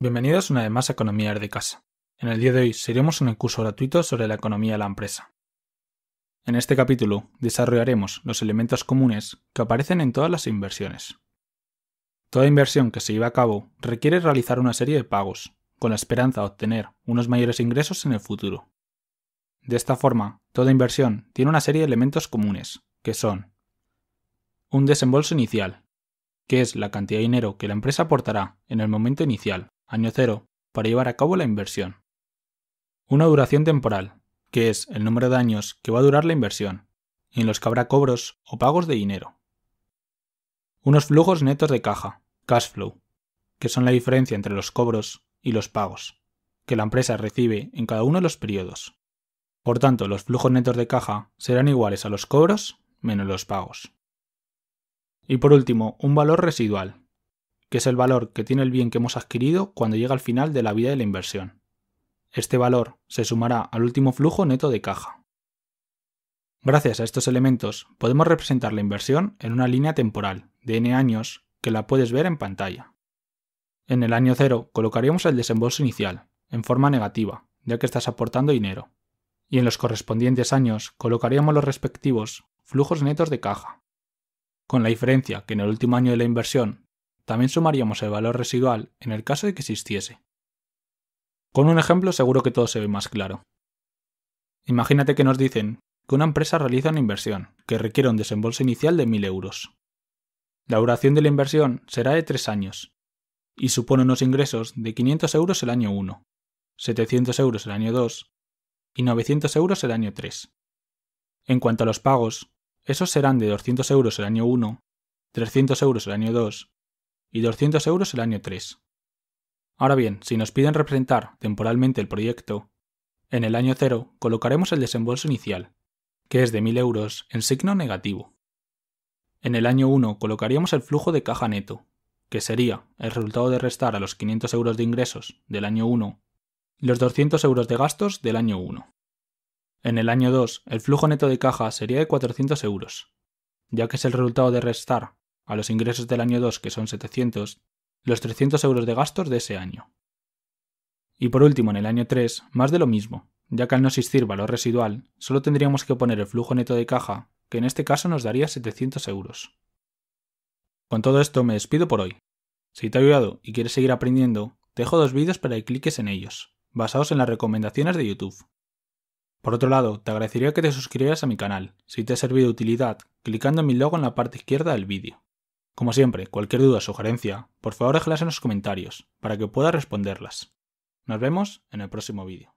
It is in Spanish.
Bienvenidos una vez más a Economía de Casa. En el día de hoy seguiremos el curso gratuito sobre la economía de la empresa. En este capítulo desarrollaremos los elementos comunes que aparecen en todas las inversiones. Toda inversión que se lleva a cabo requiere realizar una serie de pagos, con la esperanza de obtener unos mayores ingresos en el futuro. De esta forma, toda inversión tiene una serie de elementos comunes, que son un desembolso inicial, que es la cantidad de dinero que la empresa aportará en el momento inicial año cero, para llevar a cabo la inversión. Una duración temporal, que es el número de años que va a durar la inversión, y en los que habrá cobros o pagos de dinero. Unos flujos netos de caja, cash flow, que son la diferencia entre los cobros y los pagos, que la empresa recibe en cada uno de los periodos. Por tanto, los flujos netos de caja serán iguales a los cobros menos los pagos. Y por último, un valor residual, que es el valor que tiene el bien que hemos adquirido cuando llega al final de la vida de la inversión. Este valor se sumará al último flujo neto de caja. Gracias a estos elementos podemos representar la inversión en una línea temporal de n años que la puedes ver en pantalla. En el año cero colocaríamos el desembolso inicial, en forma negativa, ya que estás aportando dinero. Y en los correspondientes años colocaríamos los respectivos flujos netos de caja, con la diferencia que en el último año de la inversión también sumaríamos el valor residual en el caso de que existiese. Con un ejemplo seguro que todo se ve más claro. Imagínate que nos dicen que una empresa realiza una inversión que requiere un desembolso inicial de 1.000 euros. La duración de la inversión será de 3 años y supone unos ingresos de 500 euros el año 1, 700 euros el año 2 y 900 euros el año 3. En cuanto a los pagos, esos serán de 200 euros el año 1, 300 euros el año 2 y 200 euros el año 3. Ahora bien, si nos piden representar temporalmente el proyecto, en el año 0 colocaremos el desembolso inicial, que es de 1.000 euros en signo negativo. En el año 1 colocaríamos el flujo de caja neto, que sería el resultado de restar a los 500 euros de ingresos del año 1 los 200 euros de gastos del año 1. En el año 2, el flujo neto de caja sería de 400 euros, ya que es el resultado de restar a los ingresos del año 2, que son 700, los 300 euros de gastos de ese año. Y por último, en el año 3, más de lo mismo, ya que al no existir valor residual, solo tendríamos que poner el flujo neto de caja, que en este caso nos daría 700 euros. Con todo esto me despido por hoy. Si te ha ayudado y quieres seguir aprendiendo, te dejo dos vídeos para que cliques en ellos, basados en las recomendaciones de YouTube. Por otro lado, te agradecería que te suscribieras a mi canal, si te ha servido de utilidad, clicando en mi logo en la parte izquierda del vídeo. Como siempre, cualquier duda o sugerencia, por favor déjelas en los comentarios, para que pueda responderlas. Nos vemos en el próximo vídeo.